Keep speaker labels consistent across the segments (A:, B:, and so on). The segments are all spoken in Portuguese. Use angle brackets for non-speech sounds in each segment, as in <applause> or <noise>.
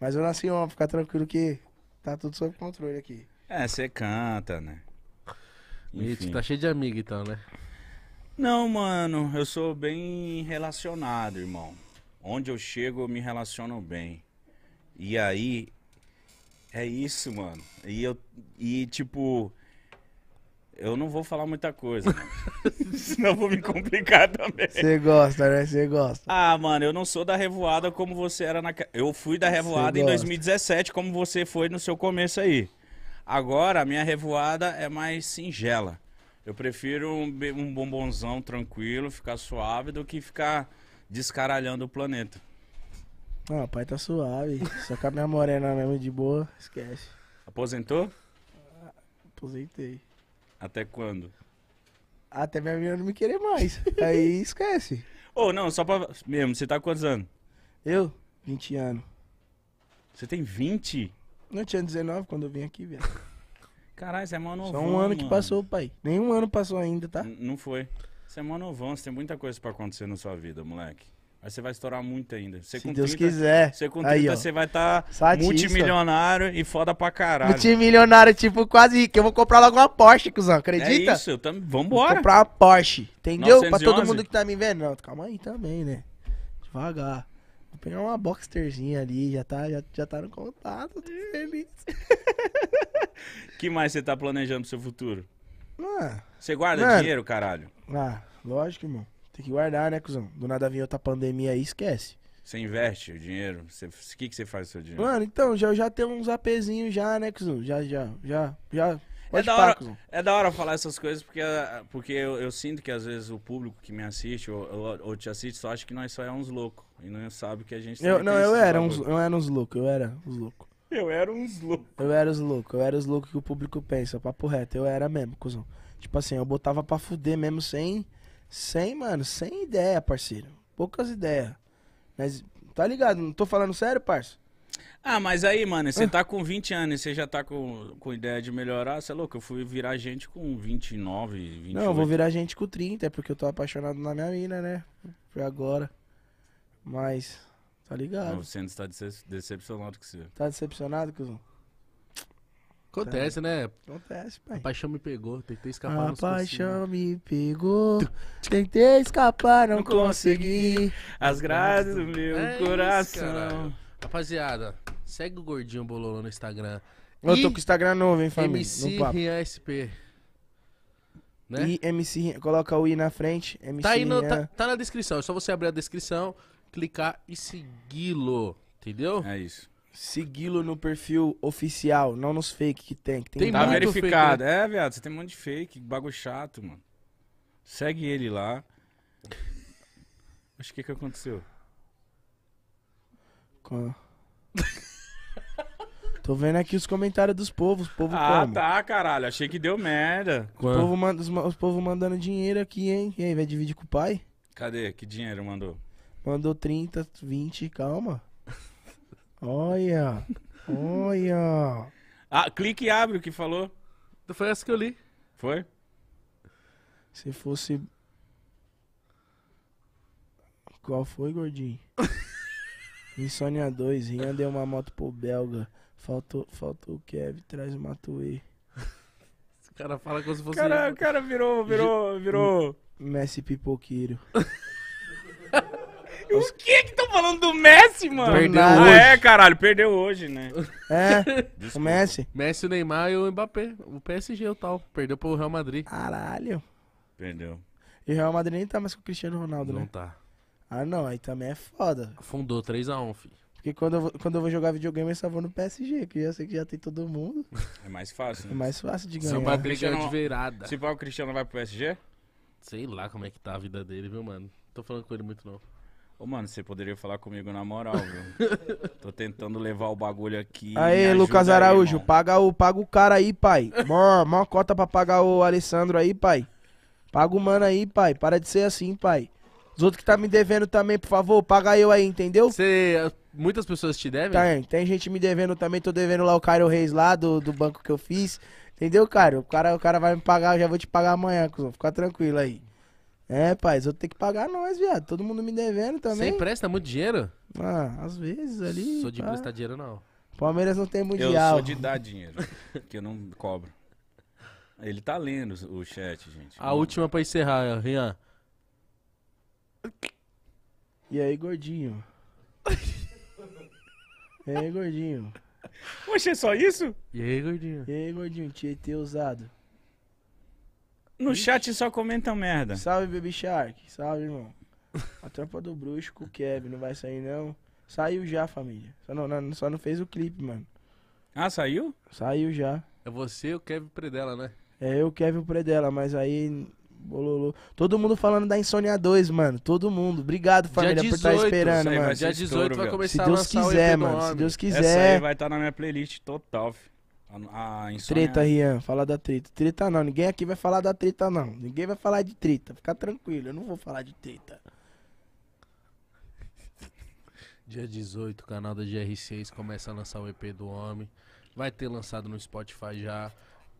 A: Mas eu nasci homem, fica tranquilo que tá tudo sob controle aqui.
B: É, você canta, né? Tá Enfim. tá cheio de amigo então, né? Não, mano, eu sou bem relacionado, irmão. Onde eu chego, eu me relaciono bem. E aí, é isso, mano. E eu. E tipo, eu não vou falar muita coisa, <laughs> senão vou me complicar também. Você gosta,
A: né? Você gosta.
B: Ah, mano, eu não sou da revoada como você era na. Eu fui da revoada em 2017, como você foi no seu começo aí. Agora, a minha revoada é mais singela. Eu prefiro um, um bombonzão tranquilo, ficar suave, do que ficar descaralhando o planeta.
A: Ah, pai tá suave. Só com a minha morena mesmo de boa,
B: esquece. Aposentou?
A: Ah, aposentei.
B: Até quando?
A: Até minha menina não me querer mais. <laughs> Aí
B: esquece. Ô, oh, não, só pra. Mesmo, você tá quantos anos? Eu? 20 anos. Você tem 20?
A: Não tinha 19 quando eu vim aqui, velho. <laughs>
B: Caralho, você é mó novão. Só um ano mano. que passou, pai. Nenhum ano passou ainda, tá? N não foi. Você é mó novão, você tem muita coisa pra acontecer na sua vida, moleque. Aí você vai estourar muito ainda. Você Se Deus 30, quiser. Você com 30, aí, você vai estar tá multimilionário e foda pra caralho.
A: Multimilionário, tipo, quase que Eu vou comprar logo uma Porsche, cuzão. Acredita? É isso, eu vambora. Vou comprar uma Porsche, entendeu? 911. Pra todo mundo que tá me vendo. Não, calma aí também, né? Devagar. Vou pegar uma Boxsterzinha ali, já tá, já, já tá no contato, tô é. feliz.
B: <laughs> que mais você tá planejando pro seu futuro? Ah, você guarda mano, dinheiro, caralho?
A: Ah, lógico, irmão. Tem que guardar, né, cuzão? Do nada vem outra pandemia aí, esquece.
B: Você investe o dinheiro? O que, que você faz com o seu dinheiro? Mano,
A: então, já, já tem uns apezinhos já, né, cuzão? Já, já, já, já. é da, hora,
B: é da hora falar essas coisas porque, porque eu, eu, sinto que às vezes o público que me assiste ou, ou, ou, te assiste só acha que nós só é uns loucos e não sabe que a gente eu, Não, eu era, uns, eu
A: era uns loucos, eu era uns loucos.
B: Eu era uns
A: loucos. Eu era os loucos, eu era os loucos que o público pensa, papo reto, eu era mesmo, cuzão. Tipo assim, eu botava pra fuder mesmo sem sem, mano, sem ideia, parceiro. Poucas ideias. Mas, tá ligado? Não tô falando sério, parça?
B: Ah, mas aí, mano, você ah. tá com 20 anos e você já tá com, com ideia de melhorar, você é louco? Eu fui virar gente com 29, 28. Não, eu vou virar
A: gente com 30, é porque eu tô apaixonado na minha mina, né? Foi agora. Mas, tá ligado? Não,
B: você ainda tá decep- decepcionado com você.
A: Tá decepcionado, cuzão?
B: Acontece,
C: né? Acontece, pai. A paixão me pegou, tentei escapar, A paixão
A: me pegou, tentei escapar, não, não consegui. As graças do
C: meu é coração. Isso, Rapaziada, segue o Gordinho Bololo no Instagram. Eu e... tô com o Instagram novo, hein, família? MC Rian SP. Né? E
A: MC coloca o I na frente. MC tá, aí no, tá,
C: tá, na descrição, é só você abrir a descrição, clicar e segui-lo, entendeu? É
A: isso segui-lo no perfil oficial, não nos fake que tem. Que tem, tem tá verificado.
B: Fake, É, viado, você tem um monte de fake, bagulho chato, mano. Segue ele lá. Acho que que aconteceu?
A: Com... <laughs> Tô vendo aqui os comentários dos povos. Povo ah, como?
B: tá, caralho. Achei que deu merda. Os povo,
A: manda, os, os povo mandando dinheiro aqui, hein? E aí, vai dividir com o pai?
B: Cadê? Que dinheiro mandou?
A: Mandou 30, 20, calma. Olha! Olha!
B: Ah, clique e abre o que falou. Então foi essa que eu li. Foi?
A: Se fosse. Qual foi, gordinho? <laughs> Insônia 2, Rian deu uma moto pro belga. Faltou, faltou o Kev, traz o Matuei.
C: Esse <laughs> cara fala como se fosse. Cara, o cara virou, virou,
A: virou. Messi pipoqueiro. <laughs> o
B: que que estão falando do Messi? Messi, mano. Perdeu ah, hoje. é,
C: caralho, perdeu hoje, né? É, Desculpa. <laughs> o Messi. Messi, o Neymar e o Mbappé. O PSG o tal. Perdeu pro Real Madrid. Caralho.
B: Perdeu.
A: E o Real Madrid nem tá mais com o Cristiano Ronaldo, Não né? tá. Ah, não, aí também é foda.
C: Afundou 3x1, filho.
A: Porque quando eu, vou, quando eu vou jogar videogame, eu só vou no PSG, que eu sei que já tem todo mundo. É mais fácil. Né? É mais fácil de ganhar. Se o Cristiano de virada.
B: Se o Cristiano vai pro PSG? Sei lá como é que tá a vida dele, viu, mano? Tô falando com ele muito novo. Ô, mano, você poderia falar comigo na moral, viu? <laughs> Tô tentando levar o bagulho aqui. Aê, Lucas Araújo, aí,
A: paga, o, paga o cara aí, pai. Mó, mó cota pra pagar o Alessandro aí, pai. Paga o mano aí, pai. Para de ser assim, pai. Os outros que tá me devendo também, por favor, paga eu aí, entendeu? Você.
C: Muitas pessoas te
A: devem? Tem, tá, tem gente me devendo também, tô devendo lá o Cairo Reis lá, do, do banco que eu fiz. Entendeu, cara? O cara, o cara vai me pagar, eu já vou te pagar amanhã, cuzão. Fica tranquilo aí. É, pai, eu tenho que pagar nós, viado. Todo mundo me devendo também. Você
C: empresta muito dinheiro?
A: Ah, às vezes ali. Sou de emprestar dinheiro, não. Palmeiras não tem mundial.
B: Eu sou de dar dinheiro, <laughs> que eu não cobro. Ele tá lendo o chat, gente. A última
C: pra encerrar, Rian.
A: E aí, gordinho? <laughs> e aí, gordinho?
B: Poxa, é só isso?
A: E aí, gordinho? E aí, gordinho, tietê usado? No Ixi. chat só comentam merda. Salve, Baby Shark. Salve, irmão. A tropa do bruxo com o Kevin não vai sair, não. Saiu já, família. Só não, não, só não fez o clipe, mano.
C: Ah, saiu?
A: Saiu já.
C: É você e o Kevin Predella, né?
A: É eu, o Kevin Predella, mas aí Bololô. Todo mundo falando da Insônia 2, mano. Todo mundo. Obrigado, família, 18, por tá estar esperando, aí, mano. Dia 18 vai começar a se Deus quiser, mano. Se Deus quiser. vai
B: estar tá na minha playlist total, filho. A, a é Treta, Rian,
A: falar da treta. Treta não, ninguém aqui vai falar da treta, não. Ninguém vai falar de treta, fica tranquilo, eu não vou falar de treta.
C: Dia 18, o canal da GR6 começa a lançar o EP do Homem. Vai ter lançado no Spotify já.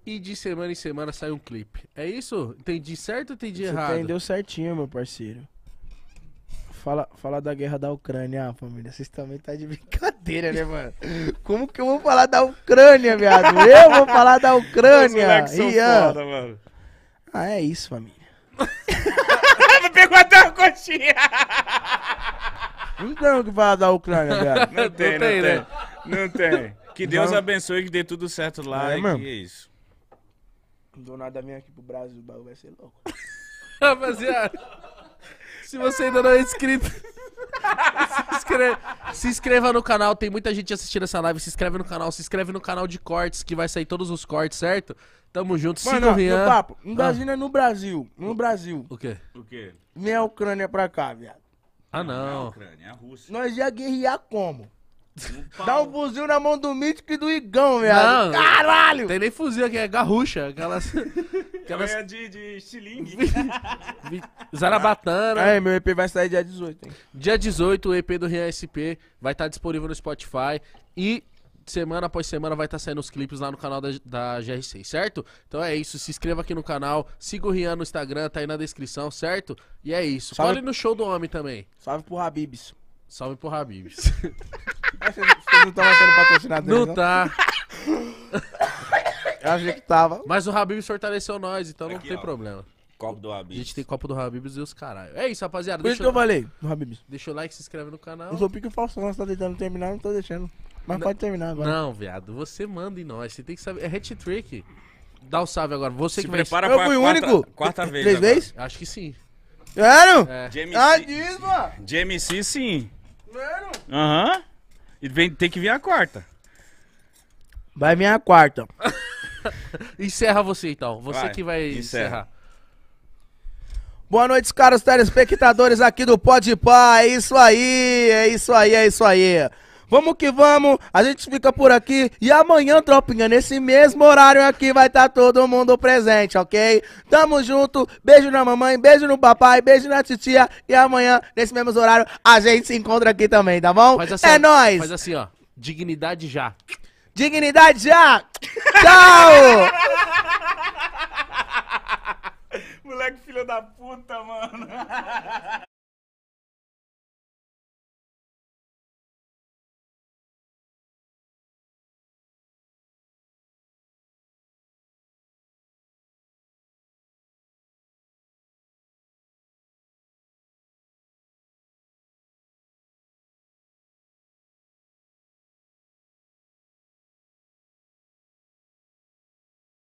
C: E de semana em semana sai um clipe. É isso? Entendi certo ou entendi Você errado? Entendeu
A: certinho, meu parceiro fala, fala da guerra da Ucrânia, ah, família. Vocês também tá de brincadeira, né, mano? Como que eu vou falar da Ucrânia, viado? Eu vou falar da Ucrânia. Ian. Foda, mano. Ah, é isso, família. <laughs>
B: Pegou até a coxinha.
A: Não tem o que falar da Ucrânia, viado. Não tem, não tem. Não tem.
B: Né? Não tem. Que Deus não. abençoe, que dê tudo certo lá. É, e mano. que é isso.
A: Do nada aqui pro Brasil, o bagulho vai ser louco.
C: Rapaziada. Se você ainda não é inscrito, se, inscreva, se inscreva no canal. Tem muita gente assistindo essa live. Se inscreve no canal. Se inscreve no canal de cortes, que vai sair todos os cortes, certo? Tamo
B: junto. Mano, Siga o Rian. meu papo. Ah. Imagina
A: é no Brasil. No Brasil. O quê? O quê? Nem a Ucrânia pra cá, viado.
B: Ah, não. É a Ucrânia, é a Rússia.
A: Nós ia guerrear como? Dá um fuzil na mão do Mítico e do Igão, viado. Não, Caralho! Tem nem fuzil aqui, é garrucha. Aquelas...
B: Aquelas... É de, de xilingue. Zarabatana.
C: É,
A: meu EP vai sair dia 18, hein?
C: Dia 18, o EP do Rian SP vai estar tá disponível no Spotify. E semana após semana vai estar tá saindo os clipes lá no canal da, da GR6, certo? Então é isso, se inscreva aqui no canal, siga o Rian no Instagram, tá aí na descrição, certo? E é isso. Salve... Fale no show do homem também. Salve pro Habibs. Salve pro Habibs. <laughs> É, Vocês
A: não estão sendo patrocinados, não? Não tá.
C: <laughs> Eu achei que tava. Mas o Habib fortaleceu nós, então não tem ó. problema. Copo do A gente tem Copa do Habibs e os caralho. É isso, rapaziada. Por isso Deixa, que eu falei, no Habib.
A: deixa o like, se inscreve no canal. Eu sou pique falso, nós tá tentando terminar, não tô deixando. Mas pode terminar agora. Não,
C: viado, você manda em nós. Você tem que saber. É hat trick. Dá o
B: salve agora. Você Se que vai- prepara Eu fui o único? quarta vez. Três vezes? Acho que sim.
C: Sério? É. De MC,
B: Ah, diz, mano. sim. Sério? Aham. E vem, tem que vir a quarta. Vai vir a quarta. <laughs> <laughs> Encerra
C: você então. Você vai, que vai encerra. encerrar.
A: Boa noite, caros telespectadores aqui do Pode Pá. É isso aí, é isso aí, é isso aí. Vamos que vamos, a gente fica por aqui e amanhã, tropinha, nesse mesmo horário aqui vai estar tá todo mundo presente, ok? Tamo junto, beijo na mamãe, beijo no papai, beijo na titia e amanhã, nesse mesmo horário, a gente se encontra aqui também, tá bom? Assim, é nóis!
C: Faz assim, ó, dignidade já.
B: Dignidade
A: já! Tchau!
B: Moleque filho da puta, mano.